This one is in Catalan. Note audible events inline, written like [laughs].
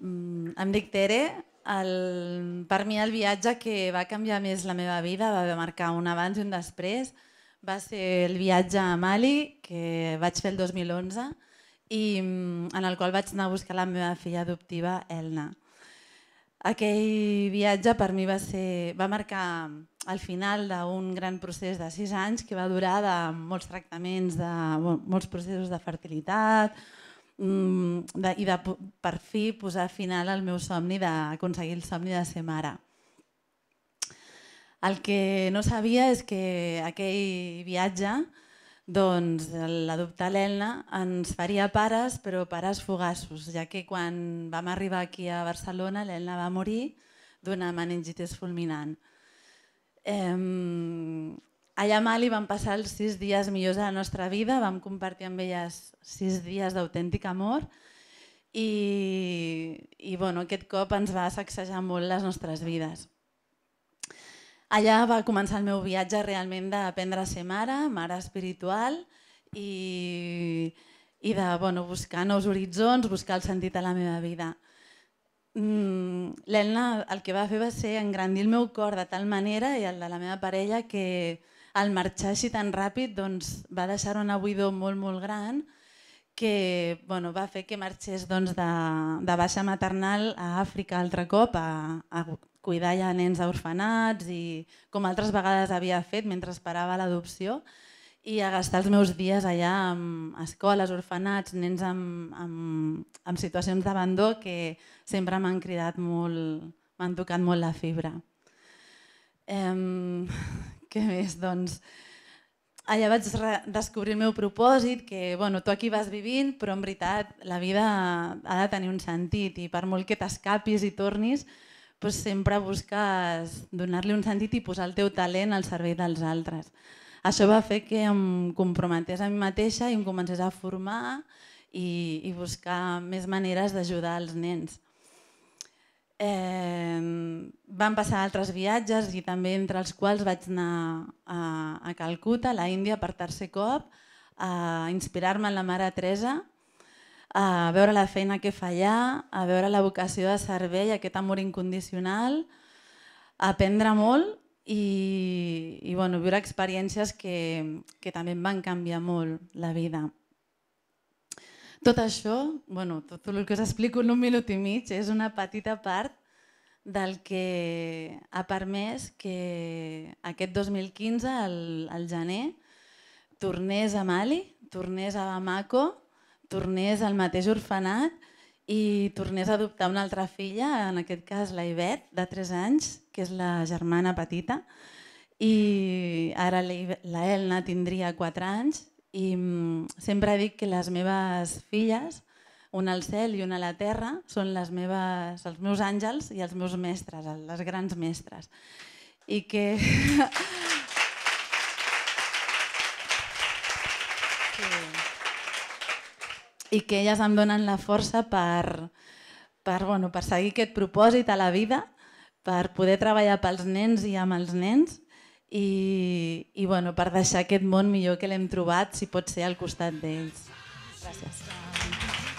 Mm, em dic Tere. El, per mi el viatge que va canviar més la meva vida, va marcar un abans i un després, va ser el viatge a Mali, que vaig fer el 2011, i mm, en el qual vaig anar a buscar la meva filla adoptiva, Elna. Aquell viatge per mi va, ser, va marcar mm, el final d'un gran procés de sis anys que va durar de molts tractaments, de molts processos de fertilitat, Mm, de, i de per fi posar final al meu somni d'aconseguir el somni de ser mare. El que no sabia és que aquell viatge, doncs l'adoptar l'Elna ens faria pares, però pares fugassos, ja que quan vam arribar aquí a Barcelona l'Elna va morir d'una meningitis fulminant. Eh, Allà a Mali vam passar els sis dies millors de la nostra vida, vam compartir amb elles sis dies d'autèntic amor i, i bueno, aquest cop ens va sacsejar molt les nostres vides. Allà va començar el meu viatge realment d'aprendre a ser mare, mare espiritual i, i de bueno, buscar nous horitzons, buscar el sentit a la meva vida. Mm, L'Elna el que va fer va ser engrandir el meu cor de tal manera i el de la meva parella que, al marxar així tan ràpid doncs, va deixar una buidor molt, molt gran que bueno, va fer que marxés doncs, de, de baixa maternal a Àfrica altre cop a, a cuidar ja nens a orfenats i com altres vegades havia fet mentre esperava l'adopció i a gastar els meus dies allà amb escoles, orfenats, nens amb, amb, amb situacions d'abandó que sempre m'han cridat molt, m'han tocat molt la fibra. Eh, què més? Doncs allà vaig descobrir el meu propòsit, que bueno, tu aquí vas vivint, però en veritat la vida ha de tenir un sentit i per molt que t'escapis i tornis, doncs sempre busques donar-li un sentit i posar el teu talent al servei dels altres. Això va fer que em comprometés a mi mateixa i em comencés a formar i, i buscar més maneres d'ajudar els nens. Eh, van passar altres viatges i també entre els quals vaig anar a, a Calcuta, a la Índia, per tercer cop, a inspirar-me en la mare Teresa, a veure la feina que fa allà, a veure la vocació de servei, aquest amor incondicional, a aprendre molt i, i bueno, viure experiències que, que també em van canviar molt la vida. Tot això, bueno, tot el que us explico en un minut i mig, és una petita part del que ha permès que aquest 2015, al, al gener, tornés a Mali, tornés a Bamako, tornés al mateix orfenat i tornés a adoptar una altra filla, en aquest cas la Ivet, de 3 anys, que és la germana petita, i ara la Elna tindria 4 anys i mm, sempre dic que les meves filles, una al cel i una a la terra, són les meves, els meus àngels i els meus mestres, les grans mestres. I que... [laughs] i que elles em donen la força per, per, bueno, per seguir aquest propòsit a la vida, per poder treballar pels nens i amb els nens i, i bueno, per deixar aquest món millor que l'hem trobat, si pot ser al costat d'ells. Gràcies.